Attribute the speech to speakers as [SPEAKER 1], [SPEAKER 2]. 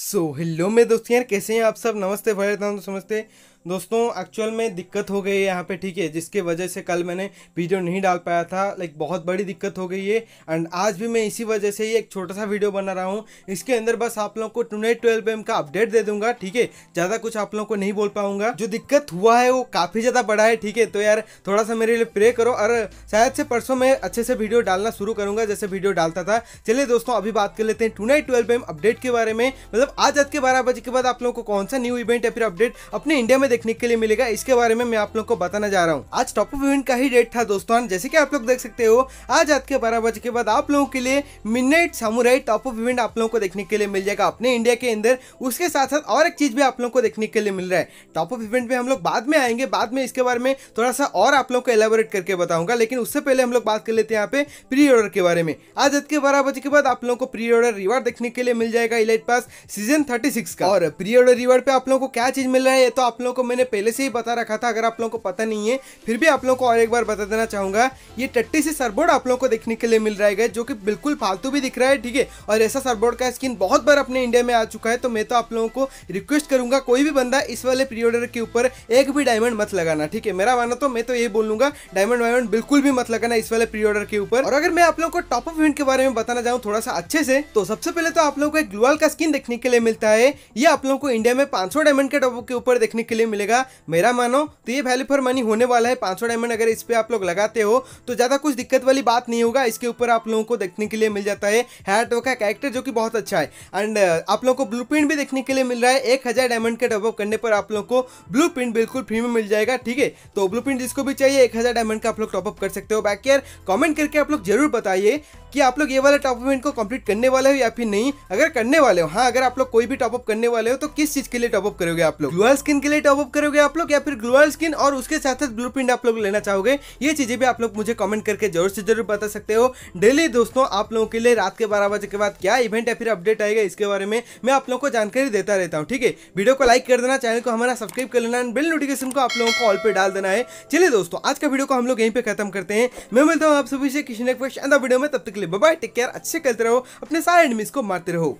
[SPEAKER 1] so hello मेरे दोस्त यार कैसे हैं आप सब नमस्ते रहता हूँ समझते दोस्तों एक्चुअल में दिक्कत हो गई है यहाँ पे ठीक है जिसके वजह से कल मैंने वीडियो नहीं डाल पाया था लाइक बहुत बड़ी दिक्कत हो गई है एंड आज भी मैं इसी वजह से ही एक छोटा सा वीडियो बना रहा हूँ इसके अंदर बस आप लोगों को नाइट ट्वेल्व एम का अपडेट दे दूंगा ठीक है ज़्यादा कुछ आप लोगों को नहीं बोल पाऊंगा जो दिक्कत हुआ है वो काफ़ी ज़्यादा बड़ा है ठीक है तो यार थोड़ा सा मेरे लिए प्रे करो और शायद से परसों मैं अच्छे से वीडियो डालना शुरू करूँगा जैसे वीडियो डालता था चलिए दोस्तों अभी बात कर लेते हैं टू ट्वेल्व एम अपडेट के बारे में मतलब मतलब आज रात के बारह बजे के बाद आप लोगों को कौन सा न्यू इवेंट या फिर अपडेट अपने इंडिया में देखने के लिए मिलेगा इसके बारे में मैं आप लोगों को बताना जा रहा हूँ आज टॉप ऑफ इवेंट का ही डेट था दोस्तों जैसे की आप लोग देख सकते हो आज रात के बारह बजे के बाद आप लोगों के लिए midnight samurai top up event आप लोगों को देखने के लिए मिल जाएगा अपने इंडिया के अंदर उसके साथ साथ और एक चीज भी आप लोगों को देखने के लिए मिल रहा है टॉप ऑफ इवेंट में हम लोग बाद में आएंगे बाद में इसके बारे में थोड़ा सा और आप लोगों को एलेबोरेट करके बताऊंगा लेकिन उससे पहले हम लोग बात कर लेते हैं यहाँ पे प्री ऑर्डर के बारे में आज रात के बारह बजे के बाद आप लोगों को प्री ऑर्डर रिवार्ड देखने के लिए मिल जाएगा elite pass season thirty six का और प्री ऑर्डर रिवार्ड पे आप लोगों को क्या चीज मिल रहा है ये तो आप लोगों को मैंने पहले से ही बता रखा था अगर आप लोगों को पता नहीं है फिर भी आप लोगों को और एक बार बता देना चाहूंगा ये टट्टी से सरबोर्ड आप लोगों को देखने के लिए मिल रहा है जो कि बिल्कुल फालतू भी दिख रहा है ठीक है और ऐसा सरबोर्ड का स्किन बहुत बार अपने इंडिया में आ चुका है तो मैं तो आप लोगों को रिक्वेस्ट करूंगा कोई भी बंदा इस वाले प्री ऑर्डर के ऊपर एक भी डायमंड मत लगाना ठीक है मेरा माना तो मैं तो यही बोलूंगा डायमंड वायमंड बिल्कुल भी मत लगाना इस वाले प्री ऑर्डर के ऊपर और अगर मैं आप लोगों को टॉप ऑफ इवेंट के बारे में बताना चाहूँ थोड़ा सा अच्छे से तो सबसे पहले तो आप लोगों को एक ग्लोअल का स्किन देखने के लिए मिलता है ये आप लोगों को इंडिया में 500 डायमंड के टॉपअप के ऊपर देखने के लिए मिलेगा मेरा मानो तो ये वैल्यू फॉर मनी होने वाला है 500 डायमंड अगर इस पर आप लोग लगाते हो तो ज़्यादा कुछ दिक्कत वाली बात नहीं होगा इसके ऊपर आप लोगों को देखने के लिए मिल जाता है वो का कैरेक्टर जो कि बहुत अच्छा है एंड uh, आप लोगों को ब्लू भी देखने के लिए मिल रहा है एक डायमंड के टॉपअप करने पर आप लोगों को ब्लू बिल्कुल फ्री में मिल जाएगा ठीक है तो ब्लू जिसको भी चाहिए एक डायमंड का आप लोग टॉपअप कर सकते हो बैक यार कॉमेंट करके आप लोग जरूर बताइए कि आप लोग ये वाला टॉप इवेंट को कंप्लीट करने वाले हो या फिर नहीं अगर करने वाले हो हाँ अगर आप लोग कोई भी टॉपअप करने वाले हो तो किस चीज के लिए टॉपअप करोगे आप लोग ग्लोअल स्किन के लिए टॉपअप करोगे आप लोग या फिर ग्लोअल स्किन और उसके साथ साथ ब्लू आप लोग लेना चाहोगे ये चीजें भी आप लोग मुझे कमेंट करके जरूर से जरूर बता सकते हो डेली दोस्तों आप लोगों के लिए रात के बारह बजे के बाद क्या इवेंट या फिर अपडेट आएगा इसके बारे में मैं आप लोगों को जानकारी देता रहता हूँ ठीक है वीडियो को लाइक कर देना चैनल को हमारा सब्सक्राइब कर लेना बिल नोटिफिकेशन को आप लोगों को ऑल पे डाल देना है चलिए दोस्तों आज का वीडियो को हम लोग यहीं पर खत्म करते हैं मैं मिलता हूँ आप सभी से किसी ने वीडियो में तब तक के लिए बाय टेक केयर अच्छे करते रहो अपने सारे एडमिस को मारते रहो